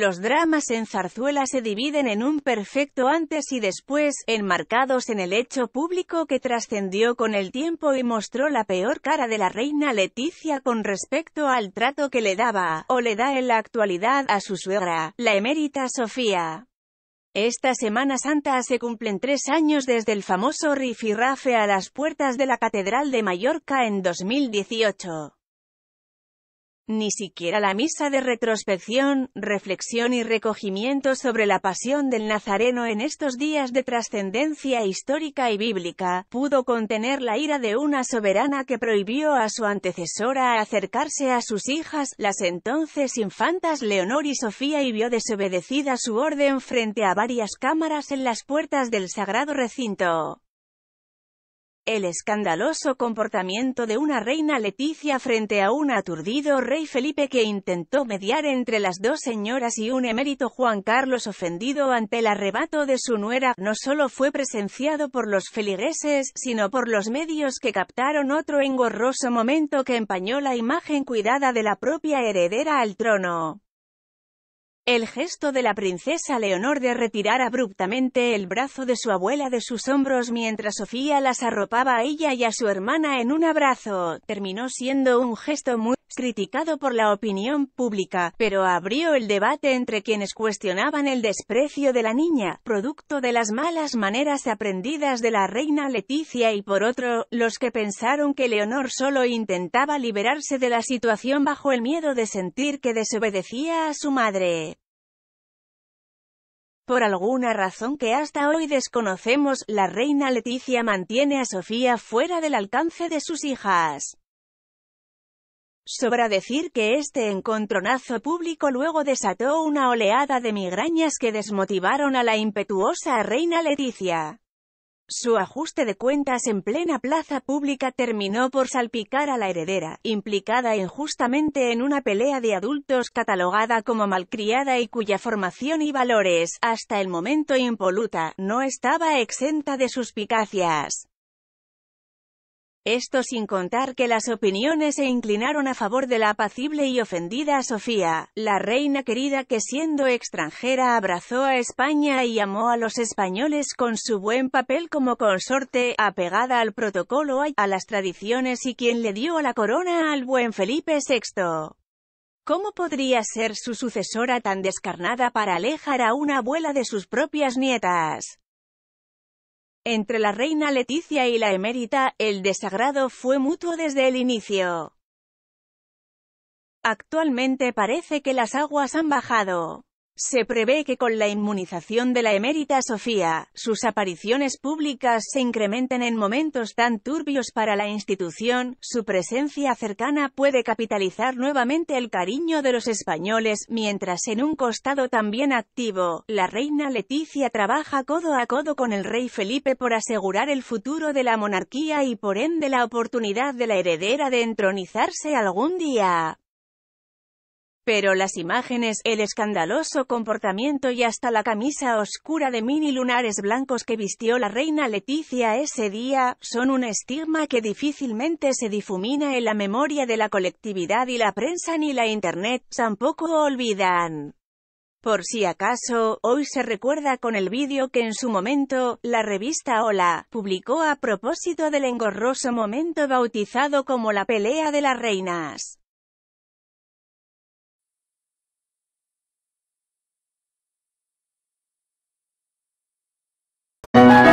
Los dramas en Zarzuela se dividen en un perfecto antes y después, enmarcados en el hecho público que trascendió con el tiempo y mostró la peor cara de la reina Leticia con respecto al trato que le daba, o le da en la actualidad, a su suegra, la emérita Sofía. Esta Semana Santa se cumplen tres años desde el famoso rifirrafe a las puertas de la Catedral de Mallorca en 2018. Ni siquiera la misa de retrospección, reflexión y recogimiento sobre la pasión del Nazareno en estos días de trascendencia histórica y bíblica, pudo contener la ira de una soberana que prohibió a su antecesora acercarse a sus hijas, las entonces infantas Leonor y Sofía y vio desobedecida su orden frente a varias cámaras en las puertas del sagrado recinto. El escandaloso comportamiento de una reina Leticia frente a un aturdido rey Felipe que intentó mediar entre las dos señoras y un emérito Juan Carlos ofendido ante el arrebato de su nuera, no solo fue presenciado por los feligreses, sino por los medios que captaron otro engorroso momento que empañó la imagen cuidada de la propia heredera al trono. El gesto de la princesa Leonor de retirar abruptamente el brazo de su abuela de sus hombros mientras Sofía las arropaba a ella y a su hermana en un abrazo, terminó siendo un gesto muy criticado por la opinión pública, pero abrió el debate entre quienes cuestionaban el desprecio de la niña, producto de las malas maneras aprendidas de la reina Leticia y por otro, los que pensaron que Leonor solo intentaba liberarse de la situación bajo el miedo de sentir que desobedecía a su madre. Por alguna razón que hasta hoy desconocemos, la reina Leticia mantiene a Sofía fuera del alcance de sus hijas. Sobra decir que este encontronazo público luego desató una oleada de migrañas que desmotivaron a la impetuosa reina Leticia. Su ajuste de cuentas en plena plaza pública terminó por salpicar a la heredera, implicada injustamente en una pelea de adultos catalogada como malcriada y cuya formación y valores, hasta el momento impoluta, no estaba exenta de suspicacias. Esto sin contar que las opiniones se inclinaron a favor de la apacible y ofendida Sofía, la reina querida que siendo extranjera abrazó a España y amó a los españoles con su buen papel como consorte, apegada al protocolo, a las tradiciones y quien le dio la corona al buen Felipe VI. ¿Cómo podría ser su sucesora tan descarnada para alejar a una abuela de sus propias nietas? Entre la reina Leticia y la emérita, el desagrado fue mutuo desde el inicio. Actualmente parece que las aguas han bajado. Se prevé que con la inmunización de la emérita Sofía, sus apariciones públicas se incrementen en momentos tan turbios para la institución, su presencia cercana puede capitalizar nuevamente el cariño de los españoles, mientras en un costado también activo, la reina Leticia trabaja codo a codo con el rey Felipe por asegurar el futuro de la monarquía y por ende la oportunidad de la heredera de entronizarse algún día. Pero las imágenes, el escandaloso comportamiento y hasta la camisa oscura de mini lunares blancos que vistió la reina Leticia ese día, son un estigma que difícilmente se difumina en la memoria de la colectividad y la prensa ni la internet, tampoco olvidan. Por si acaso, hoy se recuerda con el vídeo que en su momento, la revista Hola, publicó a propósito del engorroso momento bautizado como la pelea de las reinas. Thank you.